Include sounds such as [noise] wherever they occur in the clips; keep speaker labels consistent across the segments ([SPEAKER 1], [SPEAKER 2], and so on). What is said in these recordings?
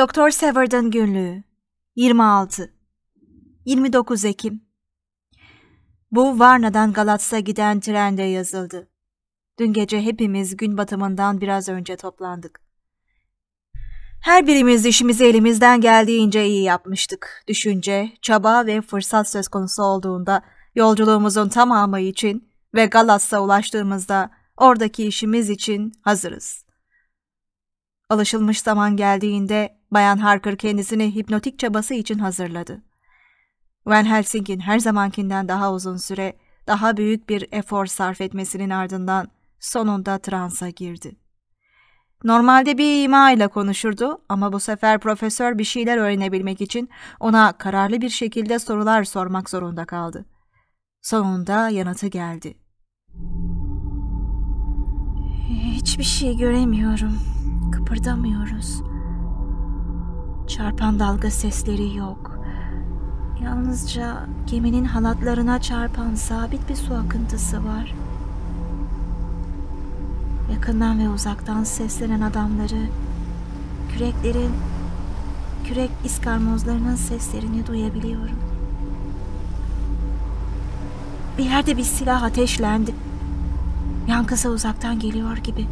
[SPEAKER 1] Doktor Severd'ın günlüğü 26 29 Ekim Bu Varna'dan Galatas'a giden trende yazıldı. Dün gece hepimiz gün batımından biraz önce toplandık. Her birimiz işimizi elimizden geldiğince iyi yapmıştık. Düşünce, çaba ve fırsat söz konusu olduğunda yolculuğumuzun tamamı için ve Galatsa ulaştığımızda oradaki işimiz için hazırız. Alışılmış zaman geldiğinde Bayan Harker kendisini hipnotik çabası için hazırladı. Van Helsing'in her zamankinden daha uzun süre, daha büyük bir efor sarf etmesinin ardından sonunda transa girdi. Normalde bir ima ile konuşurdu ama bu sefer profesör bir şeyler öğrenebilmek için ona kararlı bir şekilde sorular sormak zorunda kaldı. Sonunda yanıtı geldi. Hiçbir şey göremiyorum. Kıpırdamıyoruz. Çarpan dalga sesleri yok. Yalnızca geminin halatlarına çarpan sabit bir su akıntısı var. Yakından ve uzaktan seslenen adamları, küreklerin, kürek iskarmozlarının seslerini duyabiliyorum. Bir yerde bir silah ateşlendi. Yankısı uzaktan geliyor gibi.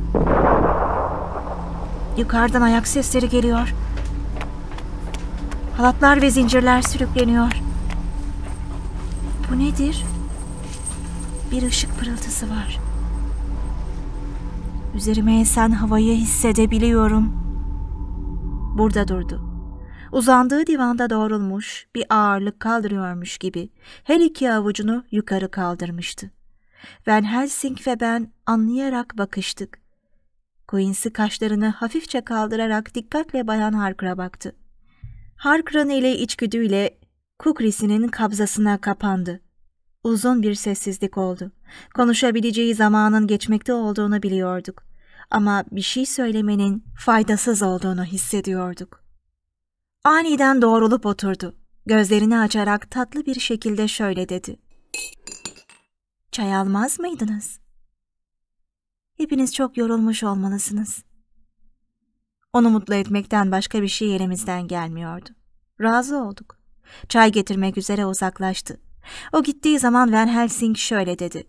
[SPEAKER 1] Yukarıdan ayak sesleri geliyor. Halatlar ve zincirler sürükleniyor. Bu nedir? Bir ışık pırıltısı var. Üzerime esen havayı hissedebiliyorum. Burada durdu. Uzandığı divanda doğrulmuş, bir ağırlık kaldırıyormuş gibi her iki avucunu yukarı kaldırmıştı. Van Helsing ve ben anlayarak bakıştık. Quincy kaşlarını hafifçe kaldırarak dikkatle Bayan Harker'a baktı. Harkran ile içgüdüyle Kukris'inin kabzasına kapandı. Uzun bir sessizlik oldu. Konuşabileceği zamanın geçmekte olduğunu biliyorduk. Ama bir şey söylemenin faydasız olduğunu hissediyorduk. Aniden doğrulup oturdu. Gözlerini açarak tatlı bir şekilde şöyle dedi. Çay almaz mıydınız? Hepiniz çok yorulmuş olmalısınız. Onu mutlu etmekten başka bir şey yerimizden gelmiyordu. Razı olduk. Çay getirmek üzere uzaklaştı. O gittiği zaman Van Helsing şöyle dedi.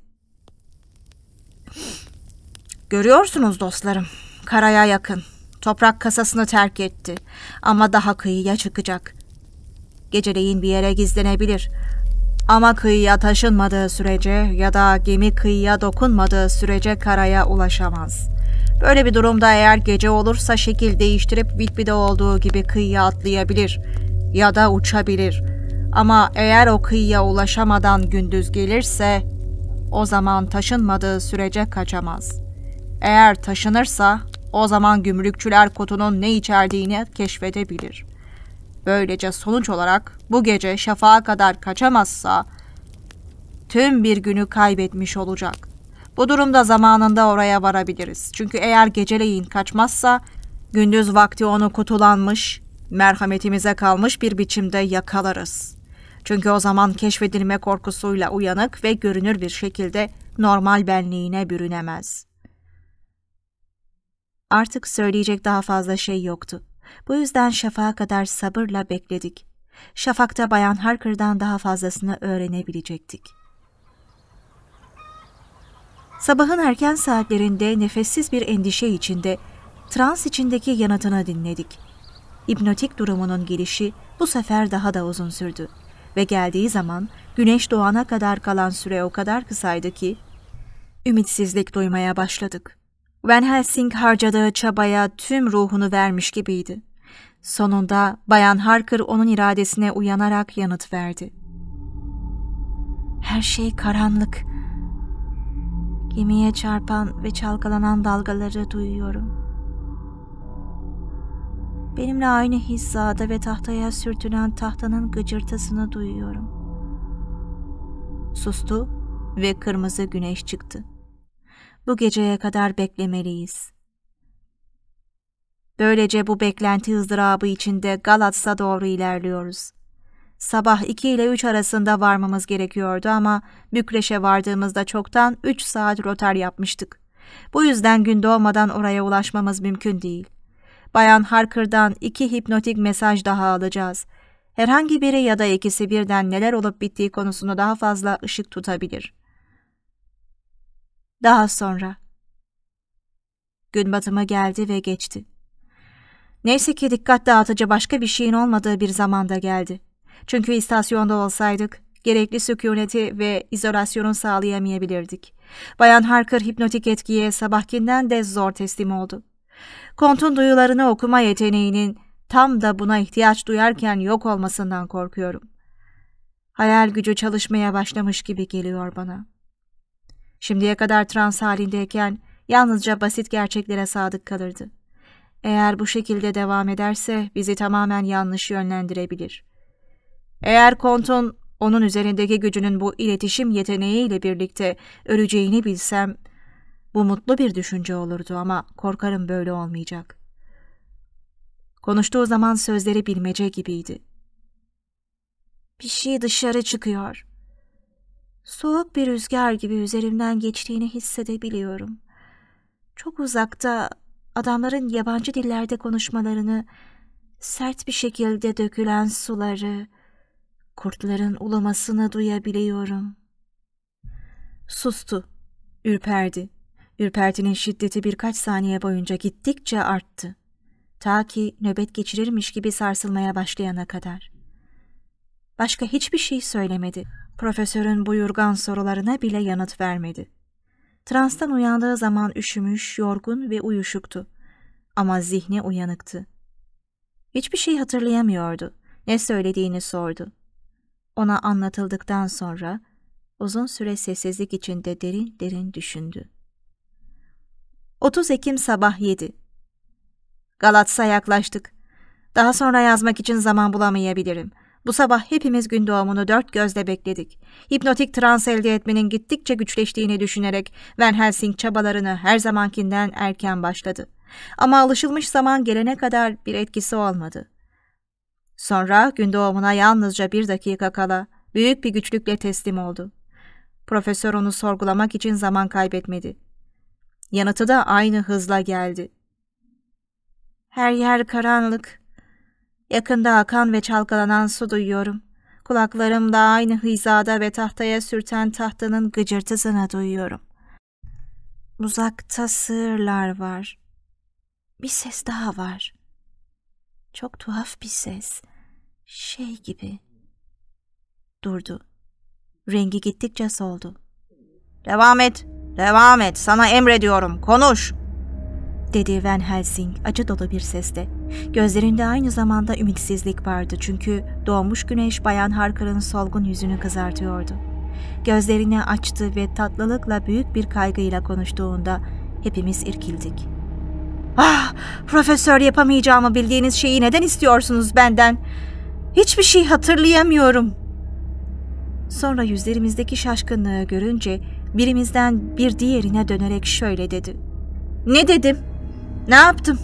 [SPEAKER 1] Görüyorsunuz dostlarım, karaya yakın. Toprak kasasını terk etti ama daha kıyıya çıkacak. Geceleyin bir yere gizlenebilir. Ama kıyıya taşınmadığı sürece ya da gemi kıyıya dokunmadığı sürece karaya ulaşamaz. Böyle bir durumda eğer gece olursa şekil değiştirip Whitby'de olduğu gibi kıyıya atlayabilir ya da uçabilir. Ama eğer o kıyıya ulaşamadan gündüz gelirse o zaman taşınmadığı sürece kaçamaz. Eğer taşınırsa o zaman gümrükçüler kutunun ne içerdiğini keşfedebilir. Böylece sonuç olarak bu gece şafağa kadar kaçamazsa tüm bir günü kaybetmiş olacak. Bu durumda zamanında oraya varabiliriz. Çünkü eğer geceleyin kaçmazsa gündüz vakti onu kutulanmış, merhametimize kalmış bir biçimde yakalarız. Çünkü o zaman keşfedilme korkusuyla uyanık ve görünür bir şekilde normal benliğine bürünemez. Artık söyleyecek daha fazla şey yoktu. Bu yüzden şafağa kadar sabırla bekledik. Şafakta Bayan Harker'dan daha fazlasını öğrenebilecektik. Sabahın erken saatlerinde nefessiz bir endişe içinde trans içindeki yanıtını dinledik. İpnotik durumunun gelişi bu sefer daha da uzun sürdü ve geldiği zaman güneş doğana kadar kalan süre o kadar kısaydı ki ümitsizlik duymaya başladık. Van Helsing harcadığı çabaya tüm ruhunu vermiş gibiydi. Sonunda Bayan Harker onun iradesine uyanarak yanıt verdi. Her şey karanlık.'' gemiye çarpan ve çalkalanan dalgaları duyuyorum. Benimle aynı hizada ve tahtaya sürtünen tahtanın gıcırtısını duyuyorum. Sustu ve kırmızı güneş çıktı. Bu geceye kadar beklemeliyiz. Böylece bu beklenti ızdırabı içinde Galatsa doğru ilerliyoruz.'' Sabah 2 ile 3 arasında varmamız gerekiyordu ama Bükreş'e vardığımızda çoktan 3 saat rotar yapmıştık. Bu yüzden gün doğmadan oraya ulaşmamız mümkün değil. Bayan Harker'dan iki hipnotik mesaj daha alacağız. Herhangi biri ya da ikisi birden neler olup bittiği konusunu daha fazla ışık tutabilir. Daha sonra. Gün batımı geldi ve geçti. Neyse ki dikkat dağıtıcı başka bir şeyin olmadığı bir zamanda geldi. Çünkü istasyonda olsaydık gerekli sükuneti ve izolasyonu sağlayamayabilirdik. Bayan Harker hipnotik etkiye sabahkinden de zor teslim oldu. Kont'un duyularını okuma yeteneğinin tam da buna ihtiyaç duyarken yok olmasından korkuyorum. Hayal gücü çalışmaya başlamış gibi geliyor bana. Şimdiye kadar trans halindeyken yalnızca basit gerçeklere sadık kalırdı. Eğer bu şekilde devam ederse bizi tamamen yanlış yönlendirebilir. Eğer Kont'un onun üzerindeki gücünün bu iletişim yeteneğiyle birlikte öleceğini bilsem, bu mutlu bir düşünce olurdu ama korkarım böyle olmayacak. Konuştuğu zaman sözleri bilmece gibiydi. Bir şey dışarı çıkıyor. Soğuk bir rüzgar gibi üzerimden geçtiğini hissedebiliyorum. Çok uzakta adamların yabancı dillerde konuşmalarını, sert bir şekilde dökülen suları, kurtların ulamasını duyabiliyorum. Sustu, ürperdi. Ürpertinin şiddeti birkaç saniye boyunca gittikçe arttı. Ta ki nöbet geçirirmiş gibi sarsılmaya başlayana kadar. Başka hiçbir şey söylemedi. Profesörün buyurgan sorularına bile yanıt vermedi. Transtan uyandığı zaman üşümüş, yorgun ve uyuşuktu. Ama zihni uyanıktı. Hiçbir şey hatırlayamıyordu. Ne söylediğini sordu. Ona anlatıldıktan sonra uzun süre sessizlik içinde derin derin düşündü. 30 Ekim sabah 7 Galatas'a yaklaştık. Daha sonra yazmak için zaman bulamayabilirim. Bu sabah hepimiz gün doğumunu dört gözle bekledik. Hipnotik trans elde etmenin gittikçe güçleştiğini düşünerek Van Helsing çabalarını her zamankinden erken başladı. Ama alışılmış zaman gelene kadar bir etkisi olmadı. Sonra gün doğumuna yalnızca bir dakika kala büyük bir güçlükle teslim oldu. Profesör onu sorgulamak için zaman kaybetmedi. Yanıtı da aynı hızla geldi. Her yer karanlık. Yakında akan ve çalkalanan su duyuyorum. Kulaklarımda aynı hizada ve tahtaya sürten tahtanın gıcırtısını duyuyorum. Uzakta sığırlar var. Bir ses daha var. Çok tuhaf bir ses. Şey gibi. Durdu. Rengi gittikçe soldu. Devam et, devam et. Sana emrediyorum. Konuş. Dedi Van Helsing acı dolu bir sesle. Gözlerinde aynı zamanda ümitsizlik vardı çünkü doğmuş güneş Bayan Harker'ın solgun yüzünü kızartıyordu. Gözlerini açtı ve tatlılıkla büyük bir kaygıyla konuştuğunda hepimiz irkildik.'' Ah, profesör yapamayacağımı bildiğiniz şeyi neden istiyorsunuz benden? Hiçbir şey hatırlayamıyorum. Sonra yüzlerimizdeki şaşkınlığı görünce birimizden bir diğerine dönerek şöyle dedi. Ne dedim? Ne yaptım?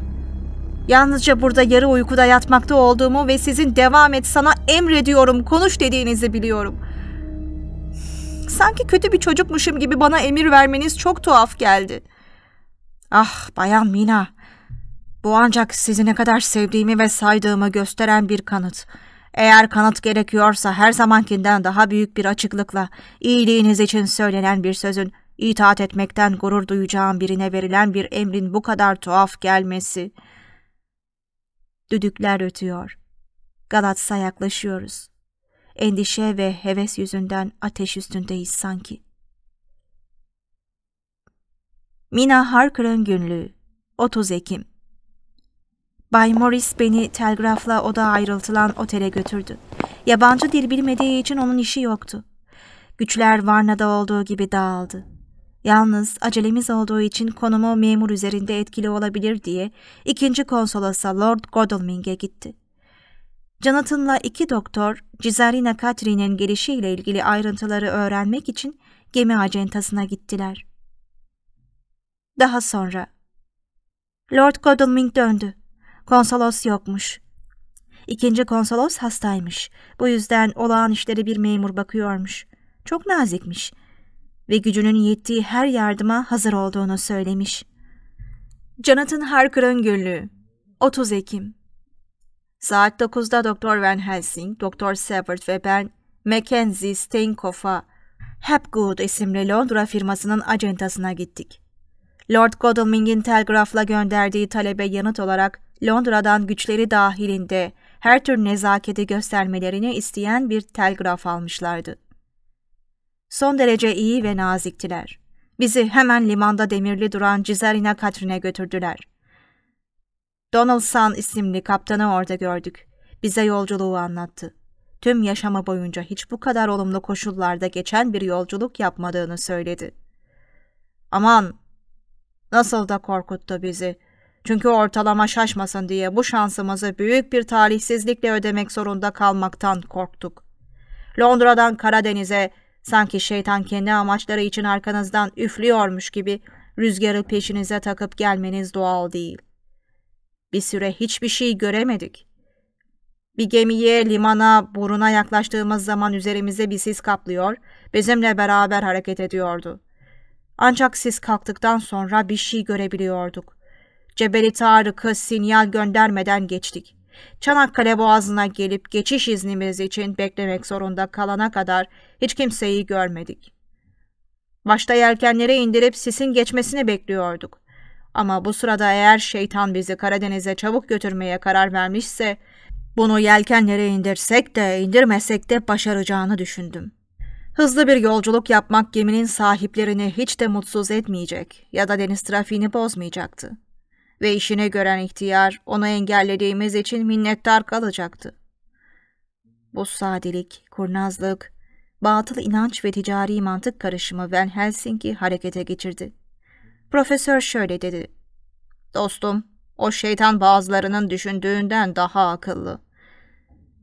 [SPEAKER 1] Yalnızca burada yarı uykuda yatmakta olduğumu ve sizin devam et sana emrediyorum konuş dediğinizi biliyorum. Sanki kötü bir çocukmuşum gibi bana emir vermeniz çok tuhaf geldi. Ah bayan Mina, bu ancak sizi ne kadar sevdiğimi ve saydığımı gösteren bir kanıt. Eğer kanıt gerekiyorsa her zamankinden daha büyük bir açıklıkla iyiliğiniz için söylenen bir sözün itaat etmekten gurur duyacağım birine verilen bir emrin bu kadar tuhaf gelmesi. Düdükler ötüyor. Galatasaray'a yaklaşıyoruz. Endişe ve heves yüzünden ateş üstündeyiz sanki. Mina Harker'ın günlüğü 30 Ekim Bay Morris beni telgrafla oda ayrıltılan otele götürdü. Yabancı dil bilmediği için onun işi yoktu. Güçler Varna'da olduğu gibi dağıldı. Yalnız acelemiz olduğu için konumu memur üzerinde etkili olabilir diye ikinci konsolosa Lord Godalming'e gitti. Jonathan'la iki doktor Cizarina Catherine'in gelişiyle ilgili ayrıntıları öğrenmek için gemi acentasına gittiler. Daha sonra Lord Godalming döndü. Konsolos yokmuş. İkinci konsolos hastaymış. Bu yüzden olağan işleri bir memur bakıyormuş. Çok nazikmiş ve gücünün yettiği her yardıma hazır olduğunu söylemiş. Jonathan Harker'ın günlüğü 30 Ekim Saat 9'da Doktor Van Helsing, Doktor Severt ve ben Mackenzie Steinkoff'a Hapgood isimli Londra firmasının acentasına gittik. Lord Godalming'in telgrafla gönderdiği talebe yanıt olarak Londra'dan güçleri dahilinde her tür nezaketi göstermelerini isteyen bir telgraf almışlardı. Son derece iyi ve naziktiler. Bizi hemen limanda demirli duran Cizerina Katrin'e götürdüler. Donald San isimli kaptanı orada gördük. Bize yolculuğu anlattı. Tüm yaşama boyunca hiç bu kadar olumlu koşullarda geçen bir yolculuk yapmadığını söyledi. Aman! Nasıl da korkuttu bizi. Çünkü ortalama şaşmasın diye bu şansımızı büyük bir talihsizlikle ödemek zorunda kalmaktan korktuk. Londra'dan Karadeniz'e sanki şeytan kendi amaçları için arkanızdan üflüyormuş gibi rüzgarı peşinize takıp gelmeniz doğal değil. Bir süre hiçbir şey göremedik. Bir gemiye, limana, buruna yaklaştığımız zaman üzerimize bir sis kaplıyor, bizimle beraber hareket ediyordu. Ancak sis kalktıktan sonra bir şey görebiliyorduk. Cebeli Tarık'ı sinyal göndermeden geçtik. Çanakkale Boğazı'na gelip geçiş iznimiz için beklemek zorunda kalana kadar hiç kimseyi görmedik. Başta yelkenlere indirip sisin geçmesini bekliyorduk. Ama bu sırada eğer şeytan bizi Karadeniz'e çabuk götürmeye karar vermişse, bunu yelkenlere indirsek de indirmesek de başaracağını düşündüm. Hızlı bir yolculuk yapmak geminin sahiplerini hiç de mutsuz etmeyecek ya da deniz trafiğini bozmayacaktı ve işine gören ihtiyar onu engellediğimiz için minnettar kalacaktı. Bu sadelik, kurnazlık, batıl inanç ve ticari mantık karışımı Van Helsing'i harekete geçirdi. Profesör şöyle dedi. Dostum, o şeytan bazılarının düşündüğünden daha akıllı.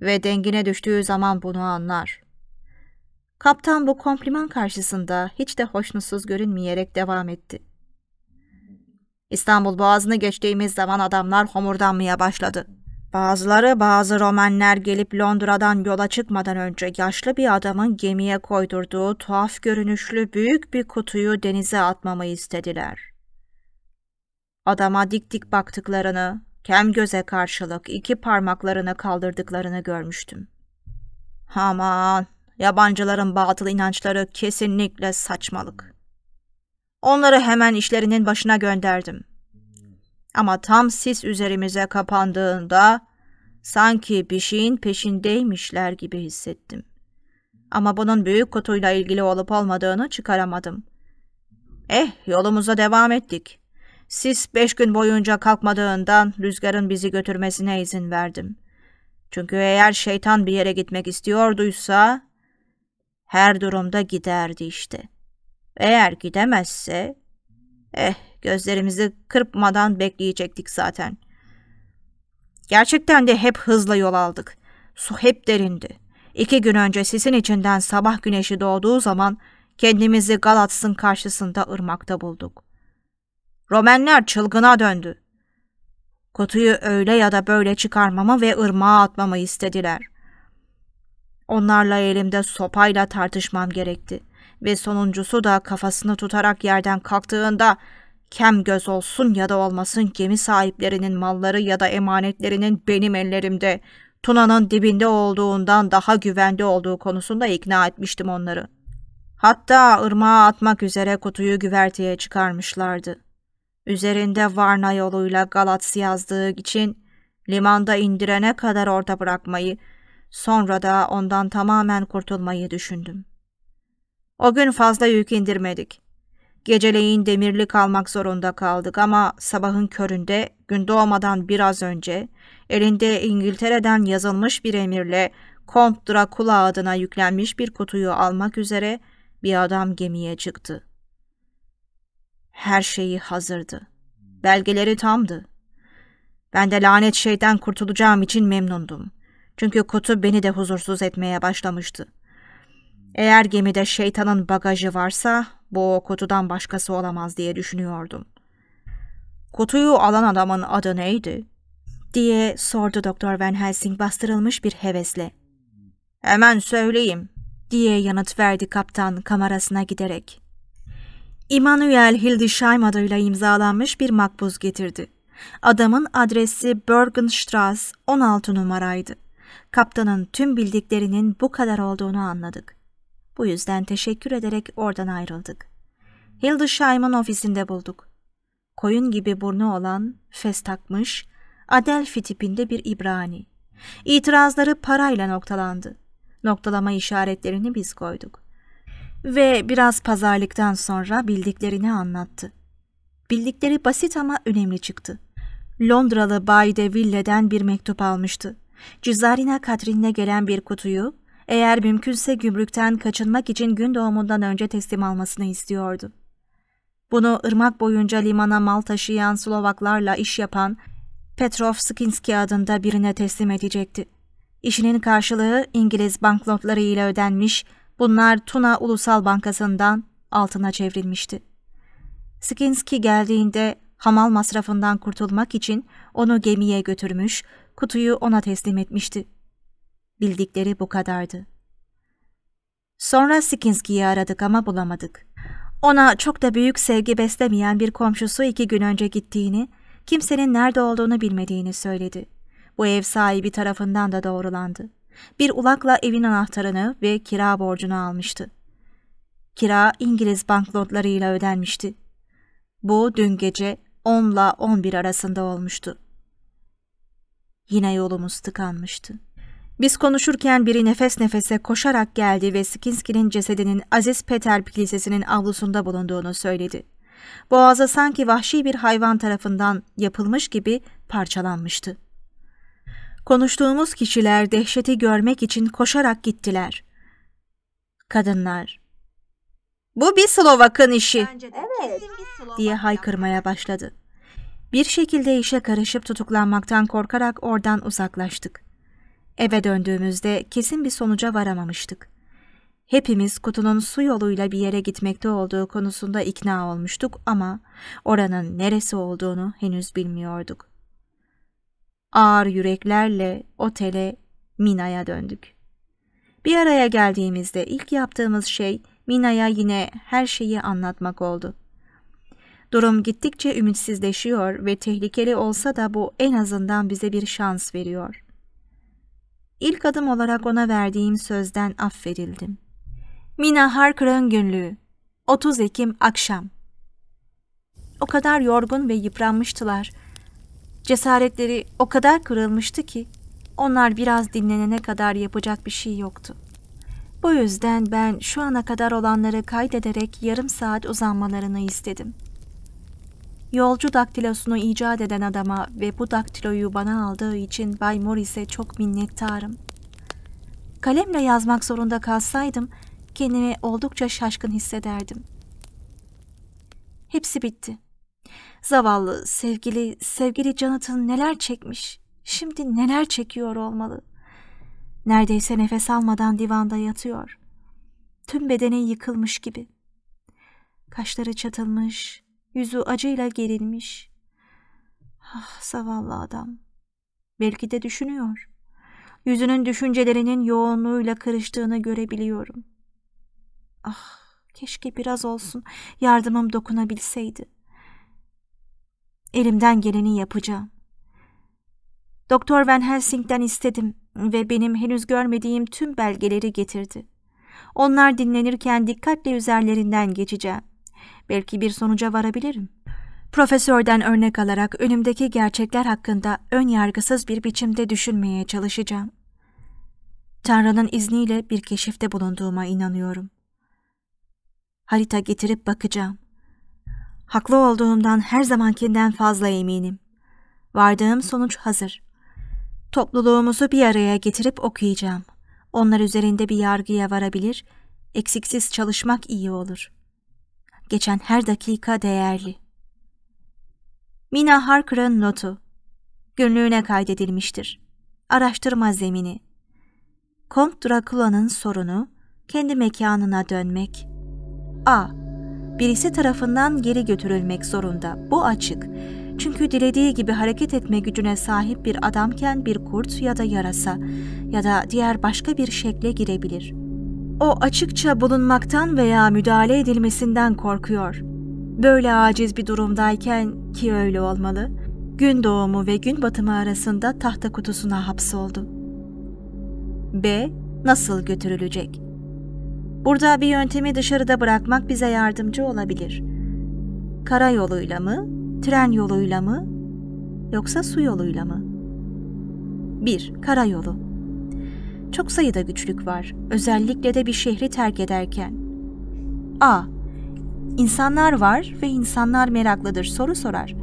[SPEAKER 1] Ve dengine düştüğü zaman bunu anlar. Kaptan bu kompliman karşısında hiç de hoşnutsuz görünmeyerek devam etti. İstanbul Boğazı'nı geçtiğimiz zaman adamlar homurdanmaya başladı. Bazıları bazı Romenler gelip Londra'dan yola çıkmadan önce yaşlı bir adamın gemiye koydurduğu tuhaf görünüşlü büyük bir kutuyu denize atmamı istediler. Adama dik dik baktıklarını, kem göze karşılık iki parmaklarını kaldırdıklarını görmüştüm. Aman, yabancıların batıl inançları kesinlikle saçmalık. Onları hemen işlerinin başına gönderdim. Ama tam sis üzerimize kapandığında sanki bir şeyin peşindeymişler gibi hissettim. Ama bunun büyük kutuyla ilgili olup olmadığını çıkaramadım. Eh yolumuza devam ettik. Sis beş gün boyunca kalkmadığından rüzgarın bizi götürmesine izin verdim. Çünkü eğer şeytan bir yere gitmek istiyorduysa her durumda giderdi işte. Eğer gidemezse... Eh, gözlerimizi kırpmadan bekleyecektik zaten. Gerçekten de hep hızla yol aldık. Su hep derindi. İki gün önce sisin içinden sabah güneşi doğduğu zaman kendimizi Galatas'ın karşısında ırmakta bulduk. Romenler çılgına döndü. Kutuyu öyle ya da böyle çıkarmamı ve ırmağa atmamı istediler. Onlarla elimde sopayla tartışmam gerekti ve sonuncusu da kafasını tutarak yerden kalktığında kem göz olsun ya da olmasın gemi sahiplerinin malları ya da emanetlerinin benim ellerimde, Tuna'nın dibinde olduğundan daha güvende olduğu konusunda ikna etmiştim onları. Hatta ırmağa atmak üzere kutuyu güverteye çıkarmışlardı. Üzerinde Varna yoluyla Galatsi yazdığı için limanda indirene kadar orada bırakmayı, sonra da ondan tamamen kurtulmayı düşündüm. O gün fazla yük indirmedik. Geceleyin demirli kalmak zorunda kaldık ama sabahın köründe gün doğmadan biraz önce elinde İngiltere'den yazılmış bir emirle Kont Drakula adına yüklenmiş bir kutuyu almak üzere bir adam gemiye çıktı. Her şeyi hazırdı. Belgeleri tamdı. Ben de lanet şeyden kurtulacağım için memnundum. Çünkü kutu beni de huzursuz etmeye başlamıştı. Eğer gemide şeytanın bagajı varsa bu kutudan başkası olamaz diye düşünüyordum. Kutuyu alan adamın adı neydi? diye sordu Doktor Van Helsing bastırılmış bir hevesle. Hemen söyleyeyim diye yanıt verdi kaptan kamerasına giderek. Immanuel Hildesheim adıyla imzalanmış bir makbuz getirdi. Adamın adresi Bergenstrasse 16 numaraydı. Kaptanın tüm bildiklerinin bu kadar olduğunu anladık. Bu yüzden teşekkür ederek oradan ayrıldık. Hildesheim'ın ofisinde bulduk. Koyun gibi burnu olan, fes takmış, Adelphi tipinde bir İbrani. İtirazları parayla noktalandı. Noktalama işaretlerini biz koyduk. Ve biraz pazarlıktan sonra bildiklerini anlattı. Bildikleri basit ama önemli çıktı. Londralı Bay de Ville'den bir mektup almıştı. Cizarina Katrin'le gelen bir kutuyu eğer mümkünse gümrükten kaçınmak için gün doğumundan önce teslim almasını istiyordu. Bunu ırmak boyunca limana mal taşıyan Slovaklarla iş yapan Petrov Skinski adında birine teslim edecekti. İşinin karşılığı İngiliz banknotları ile ödenmiş, bunlar Tuna Ulusal Bankası'ndan altına çevrilmişti. Skinski geldiğinde hamal masrafından kurtulmak için onu gemiye götürmüş, kutuyu ona teslim etmişti. Bildikleri bu kadardı. Sonra Sikinski'yi aradık ama bulamadık. Ona çok da büyük sevgi beslemeyen bir komşusu iki gün önce gittiğini, kimsenin nerede olduğunu bilmediğini söyledi. Bu ev sahibi tarafından da doğrulandı. Bir ulakla evin anahtarını ve kira borcunu almıştı. Kira İngiliz banknotlarıyla ödenmişti. Bu dün gece 10 ile 11 arasında olmuştu. Yine yolumuz tıkanmıştı. Biz konuşurken biri nefes nefese koşarak geldi ve Skinski'nin cesedinin Aziz Peter Kilisesi'nin avlusunda bulunduğunu söyledi. Boğaza sanki vahşi bir hayvan tarafından yapılmış gibi parçalanmıştı. Konuştuğumuz kişiler dehşeti görmek için koşarak gittiler. Kadınlar, ''Bu bir Slovak'ın işi!'' evet. diye haykırmaya başladı. Bir şekilde işe karışıp tutuklanmaktan korkarak oradan uzaklaştık. Eve döndüğümüzde kesin bir sonuca varamamıştık. Hepimiz kutunun su yoluyla bir yere gitmekte olduğu konusunda ikna olmuştuk ama oranın neresi olduğunu henüz bilmiyorduk. Ağır yüreklerle otele, Mina'ya döndük. Bir araya geldiğimizde ilk yaptığımız şey Mina'ya yine her şeyi anlatmak oldu. Durum gittikçe ümitsizleşiyor ve tehlikeli olsa da bu en azından bize bir şans veriyor ilk adım olarak ona verdiğim sözden affedildim. Mina Harker'ın günlüğü 30 Ekim akşam O kadar yorgun ve yıpranmıştılar. Cesaretleri o kadar kırılmıştı ki onlar biraz dinlenene kadar yapacak bir şey yoktu. Bu yüzden ben şu ana kadar olanları kaydederek yarım saat uzanmalarını istedim.'' Yolcu daktilosunu icat eden adama ve bu daktiloyu bana aldığı için Bay Morris'e çok minnettarım. Kalemle yazmak zorunda kalsaydım kendimi oldukça şaşkın hissederdim. Hepsi bitti. Zavallı, sevgili, sevgili Jonathan neler çekmiş, şimdi neler çekiyor olmalı. Neredeyse nefes almadan divanda yatıyor. Tüm bedeni yıkılmış gibi. Kaşları çatılmış, Yüzü acıyla gerilmiş. Ah zavallı adam. Belki de düşünüyor. Yüzünün düşüncelerinin yoğunluğuyla karıştığını görebiliyorum. Ah keşke biraz olsun yardımım dokunabilseydi. Elimden geleni yapacağım. Doktor Van Helsing'den istedim ve benim henüz görmediğim tüm belgeleri getirdi. Onlar dinlenirken dikkatle üzerlerinden geçeceğim. Belki bir sonuca varabilirim. Profesörden örnek alarak önümdeki gerçekler hakkında ön yargısız bir biçimde düşünmeye çalışacağım. Tanrı'nın izniyle bir keşifte bulunduğuma inanıyorum. Harita getirip bakacağım. Haklı olduğumdan her zamankinden fazla eminim. Vardığım sonuç hazır. Topluluğumuzu bir araya getirip okuyacağım. Onlar üzerinde bir yargıya varabilir, eksiksiz çalışmak iyi olur.'' geçen her dakika değerli. Mina Harker'ın notu günlüğüne kaydedilmiştir. Araştırma zemini. Kont Dracula'nın sorunu kendi mekanına dönmek. A. Birisi tarafından geri götürülmek zorunda. Bu açık. Çünkü dilediği gibi hareket etme gücüne sahip bir adamken bir kurt ya da yarasa ya da diğer başka bir şekle girebilir. O açıkça bulunmaktan veya müdahale edilmesinden korkuyor. Böyle aciz bir durumdayken ki öyle olmalı, gün doğumu ve gün batımı arasında tahta kutusuna hapsoldu. B. Nasıl götürülecek? Burada bir yöntemi dışarıda bırakmak bize yardımcı olabilir. Kara yoluyla mı, tren yoluyla mı, yoksa su yoluyla mı? 1. Karayolu çok sayıda güçlük var. Özellikle de bir şehri terk ederken. A. İnsanlar var ve insanlar meraklıdır, soru sorar.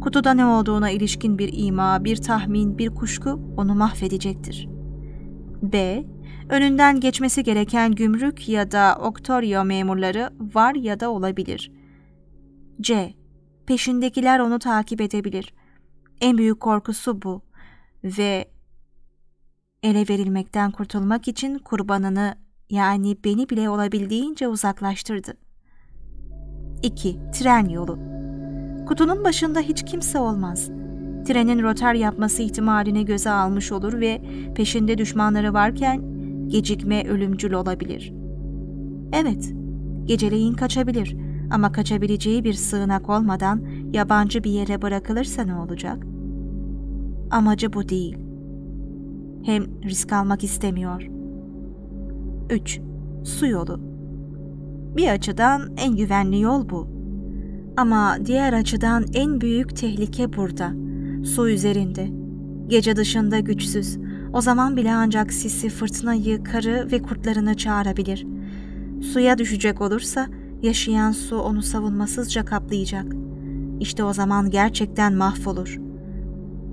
[SPEAKER 1] Kutuda ne olduğuna ilişkin bir ima, bir tahmin, bir kuşku onu mahvedecektir. B. Önünden geçmesi gereken gümrük ya da oktoryo memurları var ya da olabilir. C. Peşindekiler onu takip edebilir. En büyük korkusu bu ve Ele verilmekten kurtulmak için kurbanını yani beni bile olabildiğince uzaklaştırdı. 2. Tren yolu Kutunun başında hiç kimse olmaz. Trenin rotar yapması ihtimalini göze almış olur ve peşinde düşmanları varken gecikme ölümcül olabilir. Evet, geceleyin kaçabilir ama kaçabileceği bir sığınak olmadan yabancı bir yere bırakılırsa ne olacak? Amacı bu değil hem risk almak istemiyor. 3. Su yolu Bir açıdan en güvenli yol bu. Ama diğer açıdan en büyük tehlike burada. Su üzerinde. Gece dışında güçsüz. O zaman bile ancak sisi, fırtınayı, karı ve kurtlarını çağırabilir. Suya düşecek olursa yaşayan su onu savunmasızca kaplayacak. İşte o zaman gerçekten mahvolur.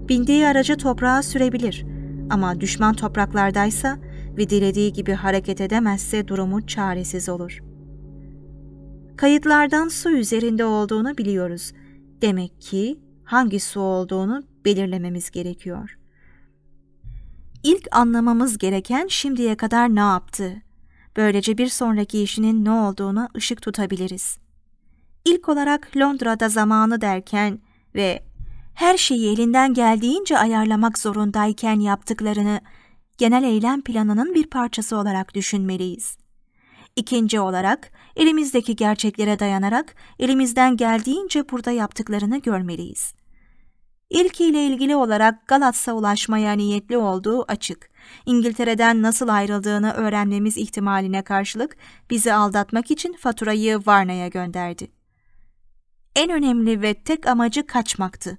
[SPEAKER 1] Bindiği aracı toprağa sürebilir.'' Ama düşman topraklardaysa ve dilediği gibi hareket edemezse durumu çaresiz olur. Kayıtlardan su üzerinde olduğunu biliyoruz. Demek ki hangi su olduğunu belirlememiz gerekiyor. İlk anlamamız gereken şimdiye kadar ne yaptı? Böylece bir sonraki işinin ne olduğuna ışık tutabiliriz. İlk olarak Londra'da zamanı derken ve her şeyi elinden geldiğince ayarlamak zorundayken yaptıklarını genel eylem planının bir parçası olarak düşünmeliyiz. İkinci olarak elimizdeki gerçeklere dayanarak elimizden geldiğince burada yaptıklarını görmeliyiz. İlkiyle ilgili olarak Galatas'a ulaşmaya niyetli olduğu açık. İngiltere'den nasıl ayrıldığını öğrenmemiz ihtimaline karşılık bizi aldatmak için faturayı Varna'ya gönderdi. En önemli ve tek amacı kaçmaktı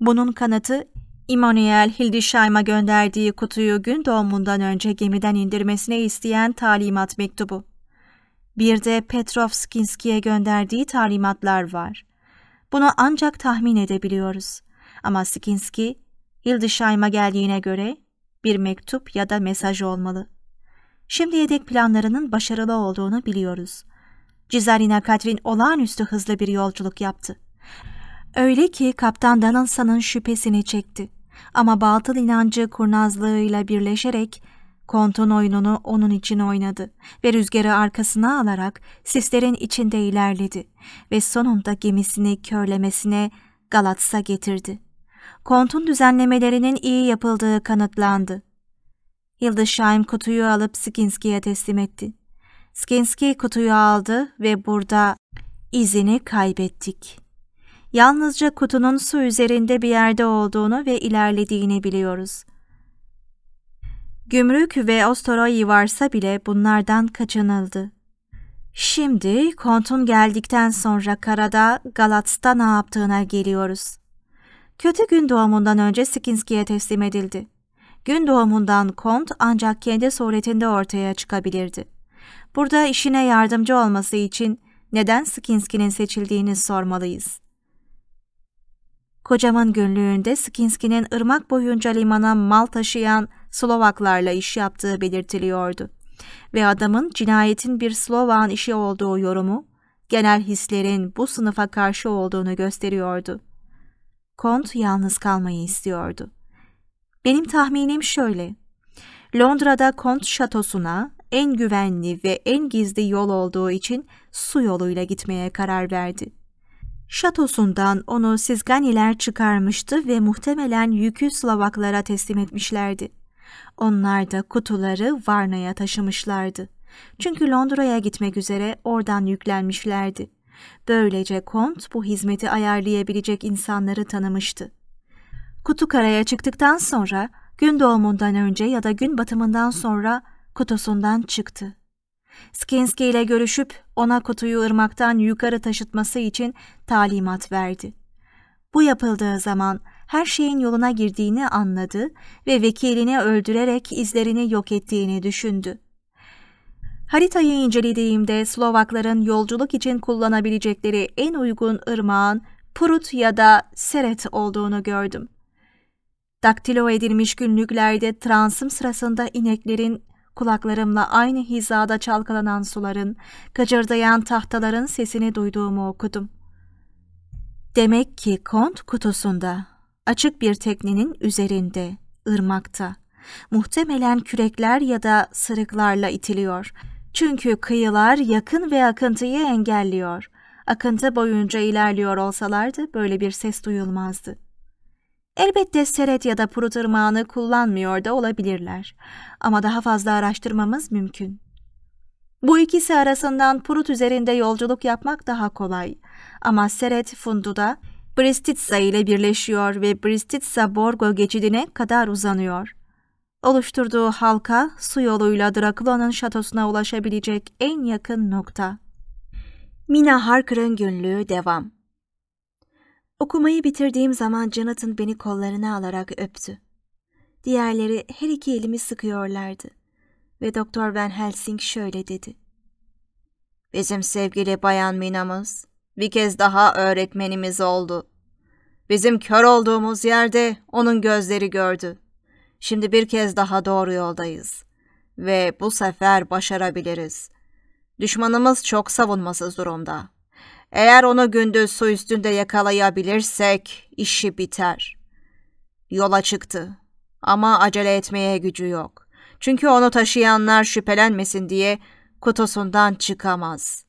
[SPEAKER 1] bunun kanıtı İmanuel Hildişayma gönderdiği kutuyu gün doğumundan önce gemiden indirmesine isteyen talimat mektubu. Bir de Petrovskinski'ye gönderdiği talimatlar var. Bunu ancak tahmin edebiliyoruz. Ama Skinski, Hildişayma geldiğine göre bir mektup ya da mesaj olmalı. Şimdiye dek planlarının başarılı olduğunu biliyoruz. Cizalina Katrin olağanüstü hızlı bir yolculuk yaptı. Öyle ki kaptan Donaldson'ın şüphesini çekti. Ama batıl inancı kurnazlığıyla birleşerek kontun oyununu onun için oynadı ve rüzgarı arkasına alarak sislerin içinde ilerledi ve sonunda gemisini körlemesine Galats'a getirdi. Kontun düzenlemelerinin iyi yapıldığı kanıtlandı. Hildesheim kutuyu alıp Skinski'ye teslim etti. Skinski kutuyu aldı ve burada izini kaybettik.'' yalnızca kutunun su üzerinde bir yerde olduğunu ve ilerlediğini biliyoruz. Gümrük ve Ostoroyi varsa bile bunlardan kaçınıldı. Şimdi kontun geldikten sonra karada Galatsta ne yaptığına geliyoruz. Kötü gün doğumundan önce Skinski'ye teslim edildi. Gün doğumundan kont ancak kendi suretinde ortaya çıkabilirdi. Burada işine yardımcı olması için neden Skinski'nin seçildiğini sormalıyız. Kocaman günlüğünde Skinski'nin ırmak boyunca limana mal taşıyan Slovaklarla iş yaptığı belirtiliyordu. Ve adamın cinayetin bir Slovak'ın işi olduğu yorumu, genel hislerin bu sınıfa karşı olduğunu gösteriyordu. Kont yalnız kalmayı istiyordu. Benim tahminim şöyle. Londra'da Kont şatosuna en güvenli ve en gizli yol olduğu için su yoluyla gitmeye karar verdi. Şatosundan onu Sizganiler çıkarmıştı ve muhtemelen yükü Slavaklara teslim etmişlerdi. Onlar da kutuları Varna'ya taşımışlardı. Çünkü Londra'ya gitmek üzere oradan yüklenmişlerdi. Böylece Kont bu hizmeti ayarlayabilecek insanları tanımıştı. Kutu karaya çıktıktan sonra gün doğumundan önce ya da gün batımından sonra kutusundan çıktı. Skinski ile görüşüp ona kutuyu ırmaktan yukarı taşıtması için talimat verdi. Bu yapıldığı zaman her şeyin yoluna girdiğini anladı ve vekilini öldürerek izlerini yok ettiğini düşündü. Haritayı incelediğimde Slovakların yolculuk için kullanabilecekleri en uygun ırmağın Prut ya da Seret olduğunu gördüm. Daktilo edilmiş günlüklerde transım sırasında ineklerin kulaklarımla aynı hizada çalkalanan suların, gıcırdayan tahtaların sesini duyduğumu okudum. Demek ki kont kutusunda, açık bir teknenin üzerinde, ırmakta. Muhtemelen kürekler ya da sırıklarla itiliyor. Çünkü kıyılar yakın ve akıntıyı engelliyor. Akıntı boyunca ilerliyor olsalardı böyle bir ses duyulmazdı.'' Elbette seret ya da puru kullanmıyor da olabilirler. Ama daha fazla araştırmamız mümkün. Bu ikisi arasından Purut üzerinde yolculuk yapmak daha kolay. Ama Seret Fundu'da Bristitsa ile birleşiyor ve Bristitsa Borgo geçidine kadar uzanıyor. Oluşturduğu halka su yoluyla Drakula'nın şatosuna ulaşabilecek en yakın nokta. Mina Harker'ın günlüğü devam. Okumayı bitirdiğim zaman Jonathan beni kollarına alarak öptü. Diğerleri her iki elimi sıkıyorlardı. Ve Doktor Van Helsing şöyle dedi. Bizim sevgili bayan Mina'mız bir kez daha öğretmenimiz oldu. Bizim kör olduğumuz yerde onun gözleri gördü. Şimdi bir kez daha doğru yoldayız. Ve bu sefer başarabiliriz. Düşmanımız çok savunmasız durumda. Eğer onu gündüz su üstünde yakalayabilirsek işi biter. Yola çıktı ama acele etmeye gücü yok. Çünkü onu taşıyanlar şüphelenmesin diye kutusundan çıkamaz.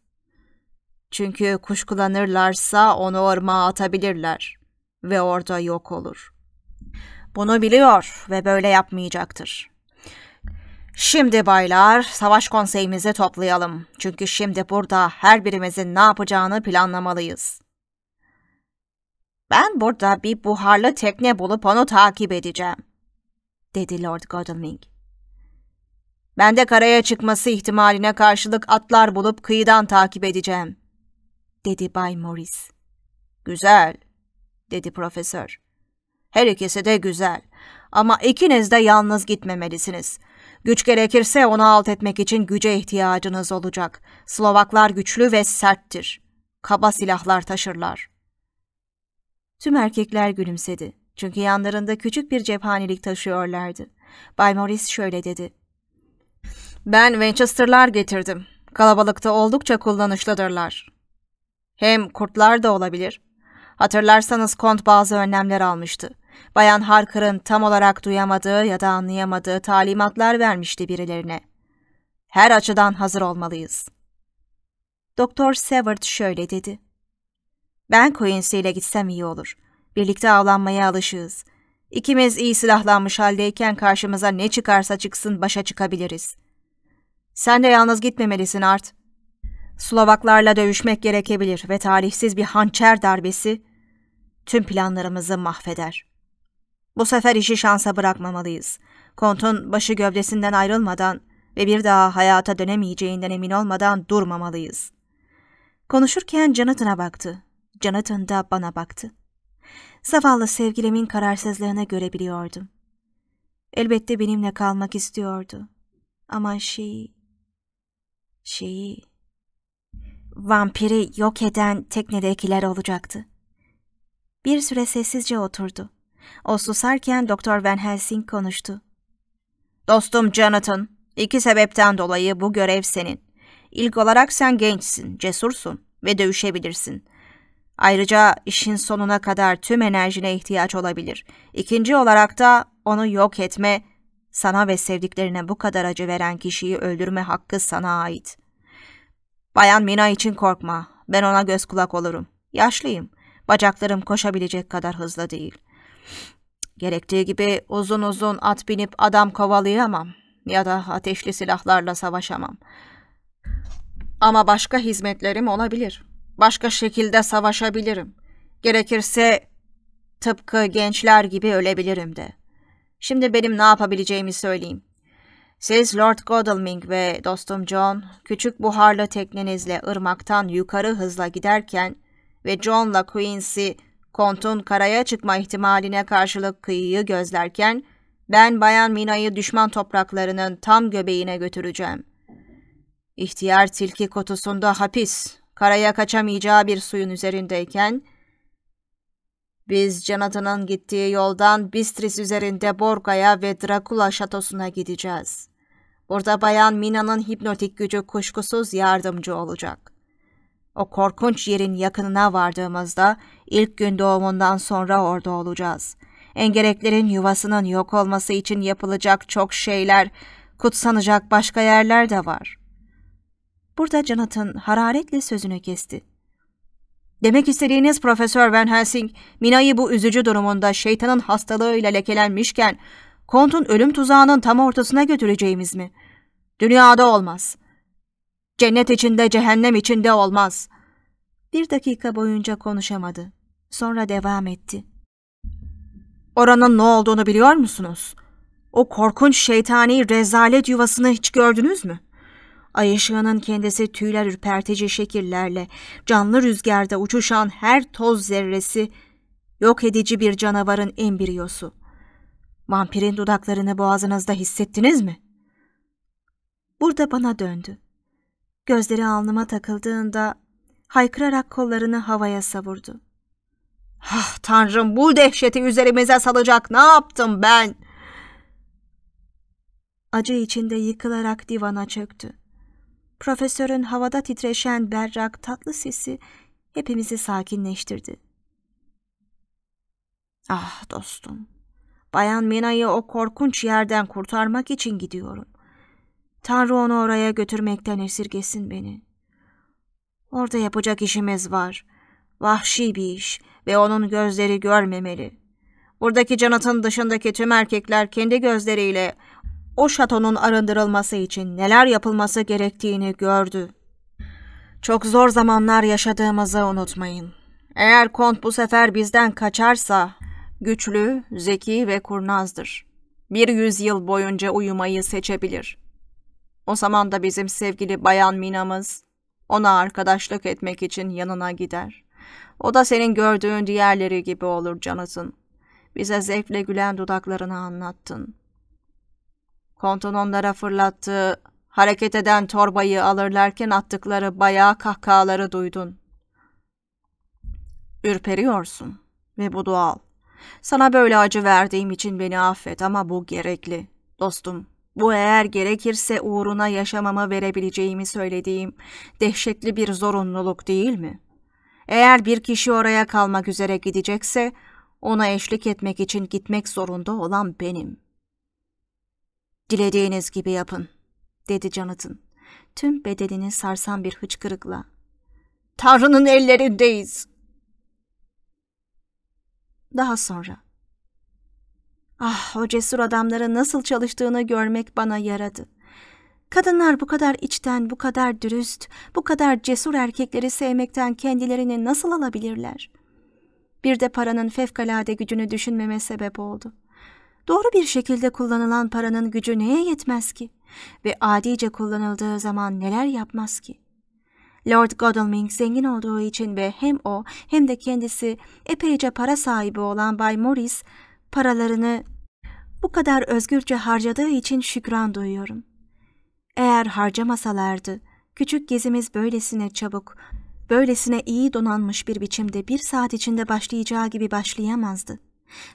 [SPEAKER 1] Çünkü kuşkulanırlarsa onu ormağa atabilirler ve orada yok olur. Bunu biliyor ve böyle yapmayacaktır. Şimdi baylar, savaş konseyimizi toplayalım. Çünkü şimdi burada her birimizin ne yapacağını planlamalıyız. Ben burada bir buharlı tekne bulup onu takip edeceğim, dedi Lord Godalming. Ben de karaya çıkması ihtimaline karşılık atlar bulup kıyıdan takip edeceğim, dedi Bay Morris. Güzel, dedi profesör. Her ikisi de güzel. Ama ikiniz de yalnız gitmemelisiniz. Güç gerekirse onu alt etmek için güce ihtiyacınız olacak. Slovaklar güçlü ve serttir. Kaba silahlar taşırlar. Tüm erkekler gülümsedi. Çünkü yanlarında küçük bir cephanelik taşıyorlardı. Bay Morris şöyle dedi. Ben Winchester'lar getirdim. Kalabalıkta oldukça kullanışlıdırlar. Hem kurtlar da olabilir. Hatırlarsanız kont bazı önlemler almıştı. Bayan Harker'ın tam olarak duyamadığı ya da anlayamadığı talimatlar vermişti birilerine. Her açıdan hazır olmalıyız. Doktor Severt şöyle dedi. Ben Quincy ile gitsem iyi olur. Birlikte avlanmaya alışığız. İkimiz iyi silahlanmış haldeyken karşımıza ne çıkarsa çıksın başa çıkabiliriz. Sen de yalnız gitmemelisin Art. Slovaklarla dövüşmek gerekebilir ve tarihsiz bir hançer darbesi tüm planlarımızı mahveder. Bu sefer işi şansa bırakmamalıyız. Kont'un başı gövdesinden ayrılmadan ve bir daha hayata dönemeyeceğinden emin olmadan durmamalıyız. Konuşurken Jonathan'a baktı. Jonathan da bana baktı. Zavallı sevgilimin kararsızlığını görebiliyordum. Elbette benimle kalmak istiyordu. Ama şey, Şeyi... Vampiri yok eden teknedekiler olacaktı. Bir süre sessizce oturdu. O susarken Doktor Van Helsing konuştu. Dostum Jonathan, iki sebepten dolayı bu görev senin. İlk olarak sen gençsin, cesursun ve dövüşebilirsin. Ayrıca işin sonuna kadar tüm enerjine ihtiyaç olabilir. İkinci olarak da onu yok etme, sana ve sevdiklerine bu kadar acı veren kişiyi öldürme hakkı sana ait. Bayan Mina için korkma. Ben ona göz kulak olurum. Yaşlıyım. Bacaklarım koşabilecek kadar hızlı değil. Gerektiği gibi uzun uzun at binip adam kovalayamam ya da ateşli silahlarla savaşamam. Ama başka hizmetlerim olabilir. Başka şekilde savaşabilirim. Gerekirse tıpkı gençler gibi ölebilirim de. Şimdi benim ne yapabileceğimi söyleyeyim. Siz Lord Godalming ve dostum John küçük buharlı teknenizle ırmaktan yukarı hızla giderken ve John'la Quincy Kont'un karaya çıkma ihtimaline karşılık kıyıyı gözlerken ben Bayan Mina'yı düşman topraklarının tam göbeğine götüreceğim. İhtiyar tilki kutusunda hapis, karaya kaçamayacağı bir suyun üzerindeyken, biz Jonathan'ın gittiği yoldan Bistris üzerinde Borga'ya ve Drakula şatosuna gideceğiz. Burada Bayan Mina'nın hipnotik gücü kuşkusuz yardımcı olacak.'' O korkunç yerin yakınına vardığımızda ilk gün doğumundan sonra orada olacağız. Engereklerin yuvasının yok olması için yapılacak çok şeyler, kutsanacak başka yerler de var. Burada Jonathan hararetle sözünü kesti. Demek istediğiniz Profesör Van Helsing, Mina'yı bu üzücü durumunda şeytanın hastalığıyla lekelenmişken, Kont'un ölüm tuzağının tam ortasına götüreceğimiz mi? Dünyada olmaz. Cennet içinde cehennem içinde olmaz. Bir dakika boyunca konuşamadı. Sonra devam etti. Oranın ne olduğunu biliyor musunuz? O korkunç şeytani rezalet yuvasını hiç gördünüz mü? Ay ışığının kendisi tüyler ürpertici şekillerle, canlı rüzgarda uçuşan her toz zerresi, yok edici bir canavarın embriyosu. Vampirin dudaklarını boğazınızda hissettiniz mi? Burada bana döndü. Gözleri alnıma takıldığında haykırarak kollarını havaya savurdu. Ah tanrım bu dehşeti üzerimize salacak ne yaptım ben? Acı içinde yıkılarak divana çöktü. Profesörün havada titreşen berrak tatlı sesi hepimizi sakinleştirdi. Ah dostum, Bayan Mina'yı o korkunç yerden kurtarmak için gidiyorum. Tanrı onu oraya götürmekten esirgesin beni. Orada yapacak işimiz var. Vahşi bir iş ve onun gözleri görmemeli. Buradaki Jonathan dışındaki tüm erkekler kendi gözleriyle o şatonun arındırılması için neler yapılması gerektiğini gördü. Çok zor zamanlar yaşadığımızı unutmayın. Eğer kont bu sefer bizden kaçarsa güçlü, zeki ve kurnazdır. Bir yüzyıl boyunca uyumayı seçebilir.'' O zaman da bizim sevgili bayan Mina'mız ona arkadaşlık etmek için yanına gider. O da senin gördüğün diğerleri gibi olur Jonathan. Bize zevkle gülen dudaklarını anlattın. Konton onlara fırlattığı, hareket eden torbayı alırlarken attıkları bayağı kahkahaları duydun. Ürperiyorsun ve bu doğal. Sana böyle acı verdiğim için beni affet ama bu gerekli, dostum.'' Bu eğer gerekirse uğruna yaşamama verebileceğimi söylediğim dehşetli bir zorunluluk değil mi? Eğer bir kişi oraya kalmak üzere gidecekse ona eşlik etmek için gitmek zorunda olan benim. Dilediğiniz gibi yapın, dedi Jonathan. Tüm bedenini sarsan bir hıçkırıkla. Tanrı'nın ellerindeyiz. Daha sonra Ah o cesur adamların nasıl çalıştığını görmek bana yaradı. Kadınlar bu kadar içten, bu kadar dürüst, bu kadar cesur erkekleri sevmekten kendilerini nasıl alabilirler? Bir de paranın fevkalade gücünü düşünmeme sebep oldu. Doğru bir şekilde kullanılan paranın gücü neye yetmez ki? Ve adice kullanıldığı zaman neler yapmaz ki? Lord Godalming zengin olduğu için ve hem o hem de kendisi epeyce para sahibi olan Bay Morris paralarını bu kadar özgürce harcadığı için şükran duyuyorum. Eğer harcamasalardı, küçük gezimiz böylesine çabuk, böylesine iyi donanmış bir biçimde bir saat içinde başlayacağı gibi başlayamazdı.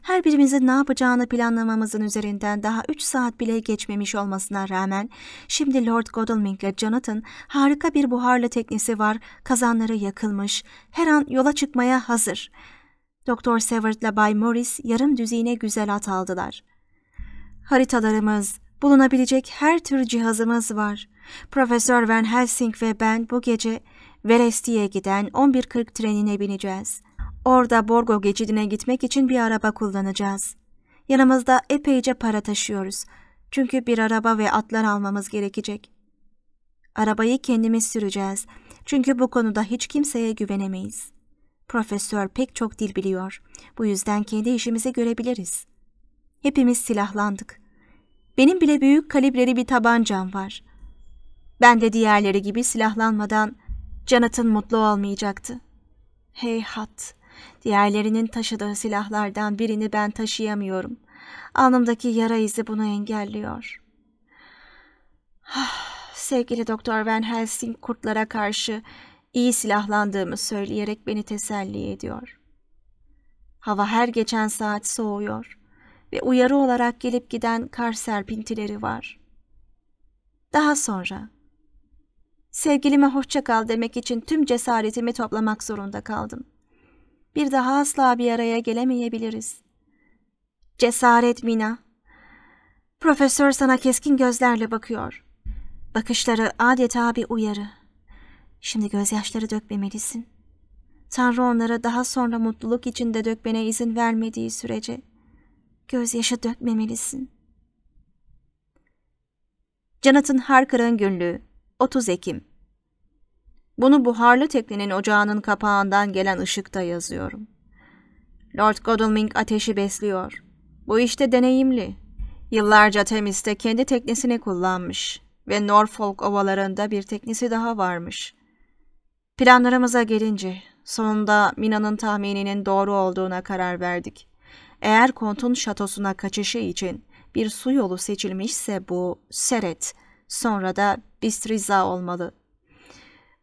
[SPEAKER 1] Her birimizin ne yapacağını planlamamızın üzerinden daha üç saat bile geçmemiş olmasına rağmen, şimdi Lord Godalming ile Jonathan harika bir buharlı teknesi var, kazanları yakılmış, her an yola çıkmaya hazır.'' Doktor Severt'la Bay Morris yarım düzine güzel at aldılar. Haritalarımız, bulunabilecek her tür cihazımız var. Profesör Van Helsing ve ben bu gece Veresti'ye giden 11.40 trenine bineceğiz. Orada Borgo geçidine gitmek için bir araba kullanacağız. Yanımızda epeyce para taşıyoruz. Çünkü bir araba ve atlar almamız gerekecek. Arabayı kendimiz süreceğiz. Çünkü bu konuda hiç kimseye güvenemeyiz. Profesör pek çok dil biliyor. Bu yüzden kendi işimizi görebiliriz. Hepimiz silahlandık. Benim bile büyük kalibreli bir tabancam var. Ben de diğerleri gibi silahlanmadan Canatın mutlu olmayacaktı. Heyhat, diğerlerinin taşıdığı silahlardan birini ben taşıyamıyorum. Alnımdaki yara izi bunu engelliyor. Ah, sevgili Doktor Van Helsing kurtlara karşı iyi silahlandığımı söyleyerek beni teselli ediyor. Hava her geçen saat soğuyor ve uyarı olarak gelip giden kar serpintileri var. Daha sonra sevgilime hoşça kal demek için tüm cesaretimi toplamak zorunda kaldım. Bir daha asla bir araya gelemeyebiliriz. Cesaret Mina. Profesör sana keskin gözlerle bakıyor. Bakışları adeta bir uyarı. Şimdi gözyaşları dökmemelisin. Tanrı onlara daha sonra mutluluk içinde dökmene izin vermediği sürece gözyaşı dökmemelisin. Jonathan Harker'ın günlüğü 30 Ekim Bunu buharlı teknenin ocağının kapağından gelen ışıkta yazıyorum. Lord Godalming ateşi besliyor. Bu işte deneyimli. Yıllarca temiste kendi teknesini kullanmış ve Norfolk ovalarında bir teknesi daha varmış.'' Planlarımıza gelince sonunda Mina'nın tahmininin doğru olduğuna karar verdik. Eğer kontun şatosuna kaçışı için bir su yolu seçilmişse bu Seret, sonra da Bistriza olmalı.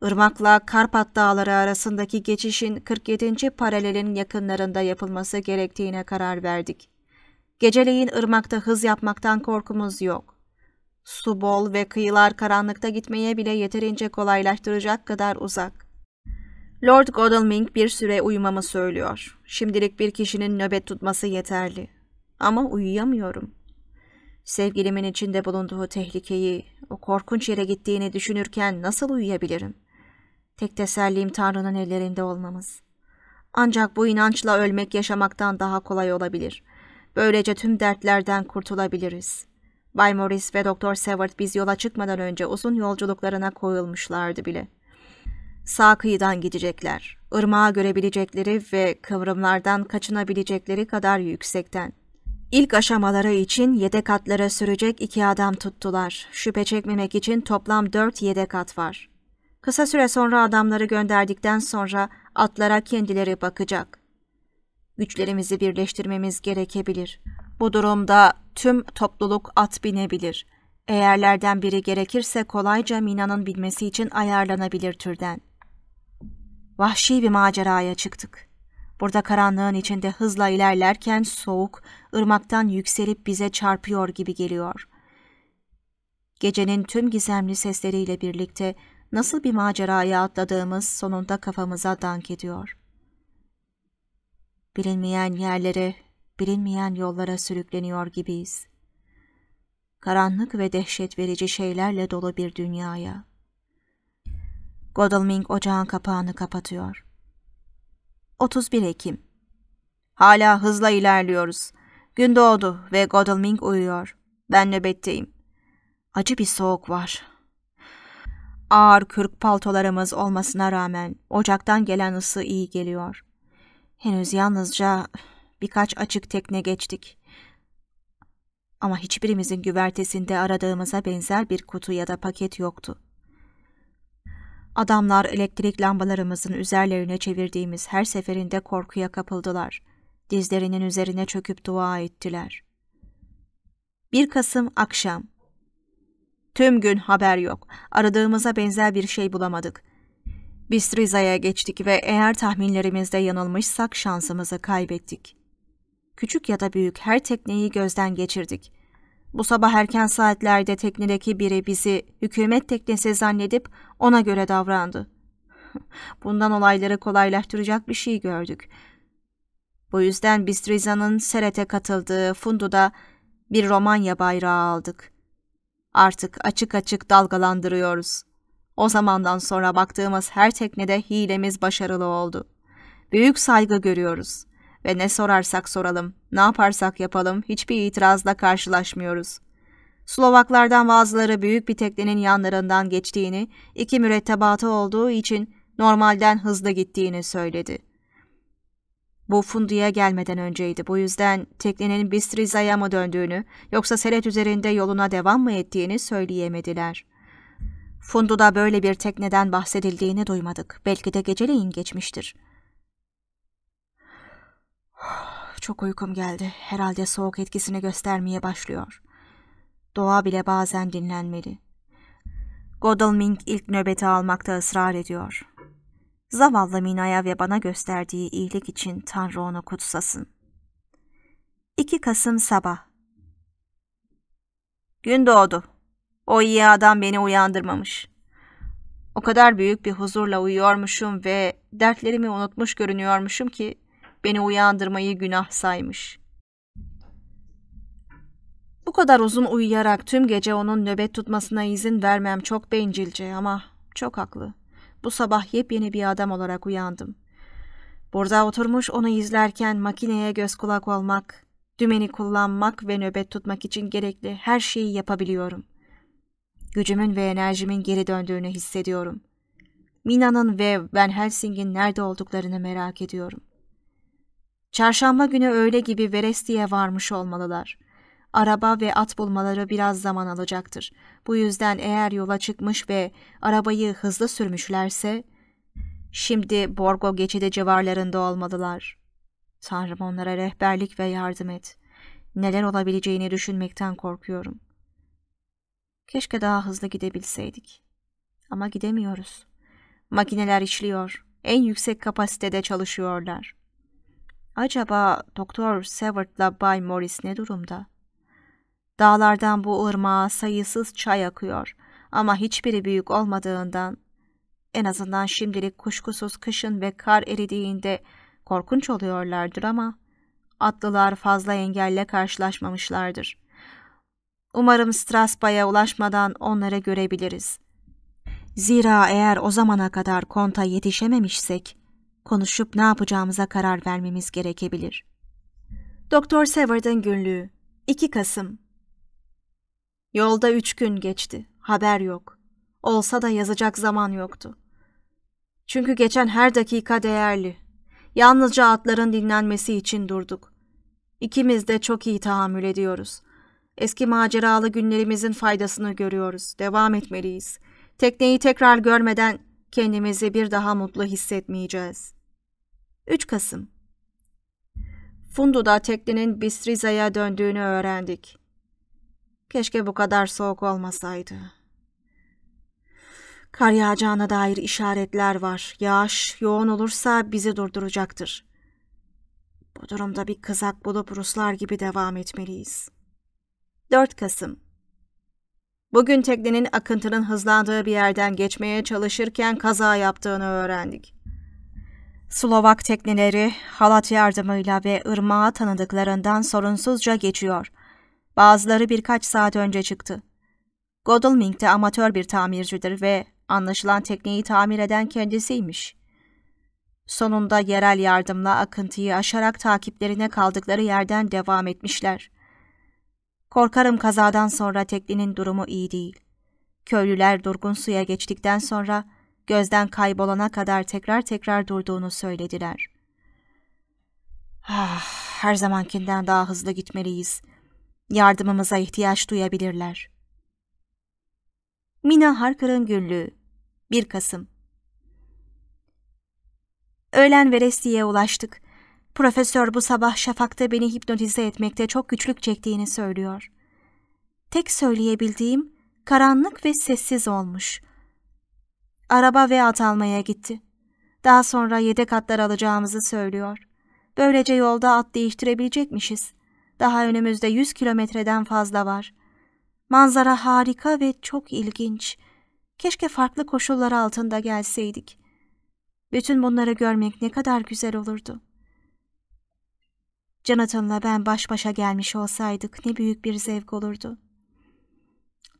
[SPEAKER 1] Irmak'la Karpat Dağları arasındaki geçişin 47. paralelin yakınlarında yapılması gerektiğine karar verdik. Geceleyin ırmakta hız yapmaktan korkumuz yok. Su bol ve kıyılar karanlıkta gitmeye bile yeterince kolaylaştıracak kadar uzak. Lord Godalming bir süre uyumamı söylüyor. Şimdilik bir kişinin nöbet tutması yeterli. Ama uyuyamıyorum. Sevgilimin içinde bulunduğu tehlikeyi, o korkunç yere gittiğini düşünürken nasıl uyuyabilirim? Tek tesellim Tanrı'nın ellerinde olmamız. Ancak bu inançla ölmek yaşamaktan daha kolay olabilir. Böylece tüm dertlerden kurtulabiliriz.'' Bay Morris ve Doktor Seward biz yola çıkmadan önce uzun yolculuklarına koyulmuşlardı bile. Sağ kıyıdan gidecekler. Irmağı görebilecekleri ve kıvrımlardan kaçınabilecekleri kadar yüksekten. İlk aşamaları için yedek atlara sürecek iki adam tuttular. Şüphe çekmemek için toplam dört yedek at var. Kısa süre sonra adamları gönderdikten sonra atlara kendileri bakacak. Güçlerimizi birleştirmemiz gerekebilir. Bu durumda tüm topluluk at binebilir. Eğerlerden biri gerekirse kolayca Mina'nın bilmesi için ayarlanabilir türden. Vahşi bir maceraya çıktık. Burada karanlığın içinde hızla ilerlerken soğuk, ırmaktan yükselip bize çarpıyor gibi geliyor. Gecenin tüm gizemli sesleriyle birlikte nasıl bir maceraya atladığımız sonunda kafamıza dank ediyor. Bilinmeyen yerlere, bilinmeyen yollara sürükleniyor gibiyiz. Karanlık ve dehşet verici şeylerle dolu bir dünyaya. Godalming ocağın kapağını kapatıyor. 31 Ekim Hala hızla ilerliyoruz. Gün doğdu ve Godalming uyuyor. Ben nöbetteyim. Acı bir soğuk var. Ağır kürk paltolarımız olmasına rağmen ocaktan gelen ısı iyi geliyor. Henüz yalnızca birkaç açık tekne geçtik. Ama hiçbirimizin güvertesinde aradığımıza benzer bir kutu ya da paket yoktu. Adamlar elektrik lambalarımızın üzerlerine çevirdiğimiz her seferinde korkuya kapıldılar. Dizlerinin üzerine çöküp dua ettiler. 1 Kasım akşam Tüm gün haber yok. Aradığımıza benzer bir şey bulamadık. Bistriza'ya geçtik ve eğer tahminlerimizde yanılmışsak şansımızı kaybettik. Küçük ya da büyük her tekneyi gözden geçirdik. Bu sabah erken saatlerde teknedeki biri bizi hükümet teknesi zannedip ona göre davrandı. [laughs] Bundan olayları kolaylaştıracak bir şey gördük. Bu yüzden biz Riza'nın Seret'e katıldığı Fundu'da bir Romanya bayrağı aldık. Artık açık açık dalgalandırıyoruz. O zamandan sonra baktığımız her teknede hilemiz başarılı oldu. Büyük saygı görüyoruz.'' Ve ne sorarsak soralım, ne yaparsak yapalım hiçbir itirazla karşılaşmıyoruz. Slovaklardan bazıları büyük bir teknenin yanlarından geçtiğini, iki mürettebatı olduğu için normalden hızlı gittiğini söyledi. Bu Fundu'ya gelmeden önceydi. Bu yüzden teknenin Bistriza'ya mı döndüğünü yoksa selet üzerinde yoluna devam mı ettiğini söyleyemediler. Fundu'da böyle bir tekneden bahsedildiğini duymadık. Belki de geceleyin geçmiştir.'' Çok uykum geldi. Herhalde soğuk etkisini göstermeye başlıyor. Doğa bile bazen dinlenmeli. Godalming ilk nöbeti almakta ısrar ediyor. Zavallı Mina'ya ve bana gösterdiği iyilik için Tanrı onu kutsasın. 2 Kasım sabah Gün doğdu. O iyi adam beni uyandırmamış. O kadar büyük bir huzurla uyuyormuşum ve dertlerimi unutmuş görünüyormuşum ki beni uyandırmayı günah saymış. Bu kadar uzun uyuyarak tüm gece onun nöbet tutmasına izin vermem çok bencilce ama çok haklı. Bu sabah yepyeni bir adam olarak uyandım. Burada oturmuş onu izlerken makineye göz kulak olmak, dümeni kullanmak ve nöbet tutmak için gerekli her şeyi yapabiliyorum. Gücümün ve enerjimin geri döndüğünü hissediyorum. Mina'nın ve Van Helsing'in nerede olduklarını merak ediyorum. Çarşamba günü öğle gibi Veresti'ye varmış olmalılar. Araba ve at bulmaları biraz zaman alacaktır. Bu yüzden eğer yola çıkmış ve arabayı hızlı sürmüşlerse, şimdi Borgo geçidi civarlarında olmalılar. Tanrım onlara rehberlik ve yardım et. Neler olabileceğini düşünmekten korkuyorum. Keşke daha hızlı gidebilseydik. Ama gidemiyoruz. Makineler işliyor. En yüksek kapasitede çalışıyorlar.'' Acaba Doktor Severt'la Bay Morris ne durumda? Dağlardan bu ırmağa sayısız çay akıyor ama hiçbiri büyük olmadığından en azından şimdilik kuşkusuz kışın ve kar eridiğinde korkunç oluyorlardır ama atlılar fazla engelle karşılaşmamışlardır. Umarım Strasba'ya ulaşmadan onları görebiliriz. Zira eğer o zamana kadar konta yetişememişsek, konuşup ne yapacağımıza karar vermemiz gerekebilir. Doktor Seward'ın günlüğü 2 Kasım Yolda üç gün geçti. Haber yok. Olsa da yazacak zaman yoktu. Çünkü geçen her dakika değerli. Yalnızca atların dinlenmesi için durduk. İkimiz de çok iyi tahammül ediyoruz. Eski maceralı günlerimizin faydasını görüyoruz. Devam etmeliyiz. Tekneyi tekrar görmeden kendimizi bir daha mutlu hissetmeyeceğiz. 3 Kasım Fundu'da teknenin Bistriza'ya döndüğünü öğrendik. Keşke bu kadar soğuk olmasaydı. Kar yağacağına dair işaretler var. Yağış yoğun olursa bizi durduracaktır. Bu durumda bir kızak bulup Ruslar gibi devam etmeliyiz. 4 Kasım Bugün teknenin akıntının hızlandığı bir yerden geçmeye çalışırken kaza yaptığını öğrendik. Slovak tekneleri halat yardımıyla ve ırmağa tanıdıklarından sorunsuzca geçiyor. Bazıları birkaç saat önce çıktı. Godalming de amatör bir tamircidir ve anlaşılan tekneyi tamir eden kendisiymiş. Sonunda yerel yardımla akıntıyı aşarak takiplerine kaldıkları yerden devam etmişler.'' Korkarım kazadan sonra teklinin durumu iyi değil. Köylüler durgun suya geçtikten sonra gözden kaybolana kadar tekrar tekrar durduğunu söylediler. Ah, her zamankinden daha hızlı gitmeliyiz. Yardımımıza ihtiyaç duyabilirler. Mina Harker'ın günlüğü 1 Kasım Öğlen Veresti'ye ulaştık. Profesör bu sabah şafakta beni hipnotize etmekte çok güçlük çektiğini söylüyor. Tek söyleyebildiğim karanlık ve sessiz olmuş. Araba ve at almaya gitti. Daha sonra yedek atlar alacağımızı söylüyor. Böylece yolda at değiştirebilecekmişiz. Daha önümüzde 100 kilometreden fazla var. Manzara harika ve çok ilginç. Keşke farklı koşullar altında gelseydik. Bütün bunları görmek ne kadar güzel olurdu.'' Jonathan'la ben baş başa gelmiş olsaydık ne büyük bir zevk olurdu.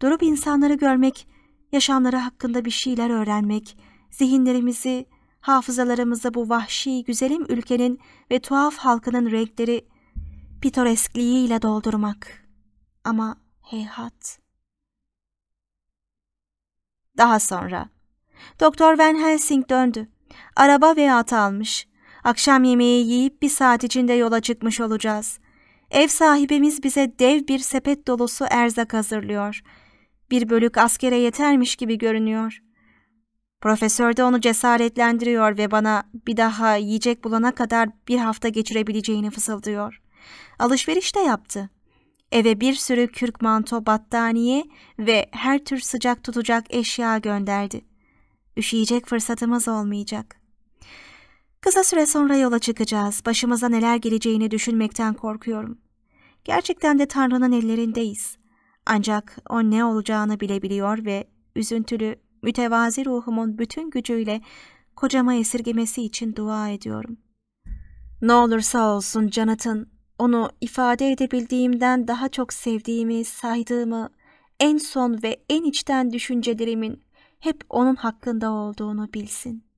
[SPEAKER 1] Durup insanları görmek, yaşamları hakkında bir şeyler öğrenmek, zihinlerimizi, hafızalarımızı bu vahşi, güzelim ülkenin ve tuhaf halkının renkleri pitoreskliğiyle doldurmak. Ama heyhat. Daha sonra Doktor Van Helsing döndü. Araba ve at almış. Akşam yemeği yiyip bir saat içinde yola çıkmış olacağız. Ev sahibimiz bize dev bir sepet dolusu erzak hazırlıyor. Bir bölük askere yetermiş gibi görünüyor. Profesör de onu cesaretlendiriyor ve bana bir daha yiyecek bulana kadar bir hafta geçirebileceğini fısıldıyor. Alışveriş de yaptı. Eve bir sürü kürk manto, battaniye ve her tür sıcak tutacak eşya gönderdi. Üşüyecek fırsatımız olmayacak. Kısa süre sonra yola çıkacağız. Başımıza neler geleceğini düşünmekten korkuyorum. Gerçekten de Tanrı'nın ellerindeyiz. Ancak o ne olacağını bilebiliyor ve üzüntülü, mütevazi ruhumun bütün gücüyle kocama esirgemesi için dua ediyorum. Ne olursa olsun Jonathan, onu ifade edebildiğimden daha çok sevdiğimi, saydığımı, en son ve en içten düşüncelerimin hep onun hakkında olduğunu bilsin.''